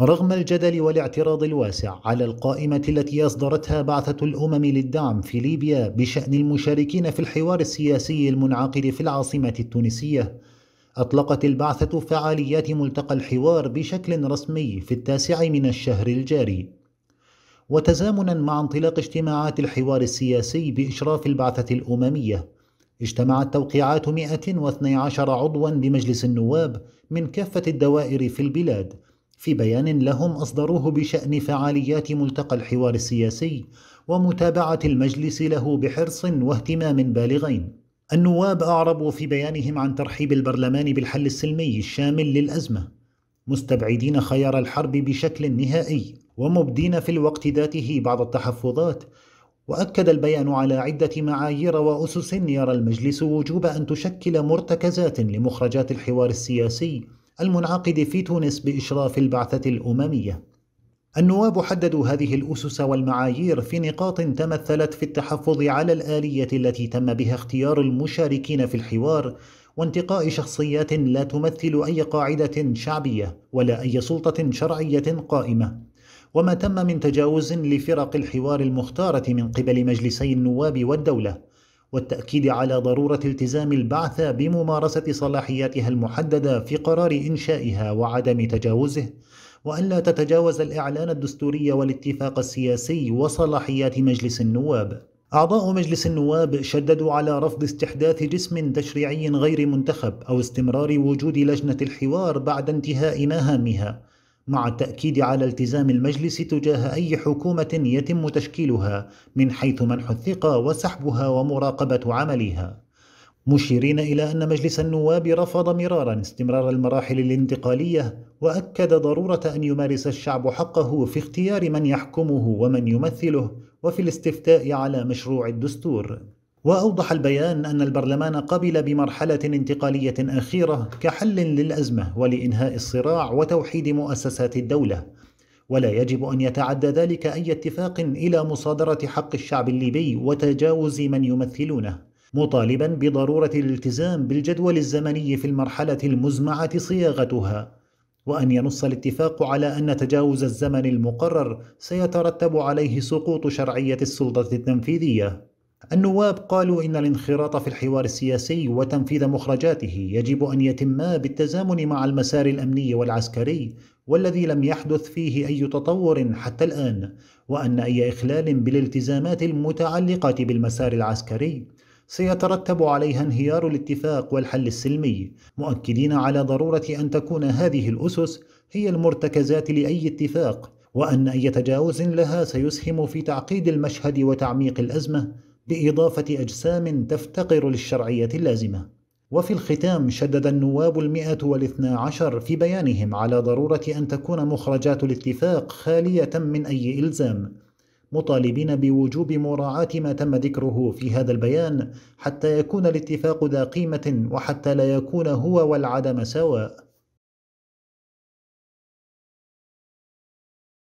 رغم الجدل والاعتراض الواسع على القائمة التي أصدرتها بعثة الأمم للدعم في ليبيا بشأن المشاركين في الحوار السياسي المنعقد في العاصمة التونسية، أطلقت البعثة فعاليات ملتقى الحوار بشكل رسمي في التاسع من الشهر الجاري. وتزامنا مع انطلاق اجتماعات الحوار السياسي بإشراف البعثة الأممية، اجتمعت توقيعات 112 عضوا بمجلس النواب من كافة الدوائر في البلاد، في بيان لهم أصدروه بشأن فعاليات ملتقى الحوار السياسي ومتابعة المجلس له بحرص واهتمام بالغين. النواب أعربوا في بيانهم عن ترحيب البرلمان بالحل السلمي الشامل للأزمة، مستبعدين خيار الحرب بشكل نهائي، ومبدين في الوقت ذاته بعض التحفظات، واكد البيان على عده معايير واسس يرى المجلس وجوب ان تشكل مرتكزات لمخرجات الحوار السياسي المنعقد في تونس بإشراف البعثة الأممية. النواب حددوا هذه الأسس والمعايير في نقاط تمثلت في التحفظ على الآلية التي تم بها اختيار المشاركين في الحوار وانتقاء شخصيات لا تمثل أي قاعدة شعبية ولا أي سلطة شرعية قائمة. وما تم من تجاوز لفرق الحوار المختارة من قبل مجلسي النواب والدولة والتأكيد على ضرورة التزام البعثة بممارسة صلاحياتها المحددة في قرار إنشائها وعدم تجاوزه، وأن لا تتجاوز الإعلان الدستوري والاتفاق السياسي وصلاحيات مجلس النواب. أعضاء مجلس النواب شددوا على رفض استحداث جسم تشريعي غير منتخب أو استمرار وجود لجنة الحوار بعد انتهاء مهامها، مع التأكيد على التزام المجلس تجاه أي حكومة يتم تشكيلها من حيث منح الثقة وسحبها ومراقبة عملها. مشيرين إلى أن مجلس النواب رفض مرارا استمرار المراحل الانتقالية وأكد ضرورة أن يمارس الشعب حقه في اختيار من يحكمه ومن يمثله وفي الاستفتاء على مشروع الدستور. واوضح البيان ان البرلمان قبل بمرحله انتقاليه اخيره كحل للازمه ولانهاء الصراع وتوحيد مؤسسات الدوله ولا يجب ان يتعدى ذلك اي اتفاق الى مصادره حق الشعب الليبي وتجاوز من يمثلونه مطالبا بضروره الالتزام بالجدول الزمني في المرحله المزمعه صياغتها وان ينص الاتفاق على ان تجاوز الزمن المقرر سيترتب عليه سقوط شرعيه السلطه التنفيذيه النواب قالوا إن الانخراط في الحوار السياسي وتنفيذ مخرجاته يجب أن يتما بالتزامن مع المسار الأمني والعسكري والذي لم يحدث فيه أي تطور حتى الآن، وأن أي إخلال بالالتزامات المتعلقة بالمسار العسكري سيترتب عليها انهيار الاتفاق والحل السلمي، مؤكدين على ضرورة أن تكون هذه الأسس هي المرتكزات لأي اتفاق، وأن أي تجاوز لها سيسهم في تعقيد المشهد وتعميق الأزمة بإضافة أجسام تفتقر للشرعية اللازمة وفي الختام شدد النواب المئة والاثنى عشر في بيانهم على ضرورة أن تكون مخرجات الاتفاق خالية من أي إلزام مطالبين بوجوب مراعاة ما تم ذكره في هذا البيان حتى يكون الاتفاق ذا قيمة وحتى لا يكون هو والعدم سواء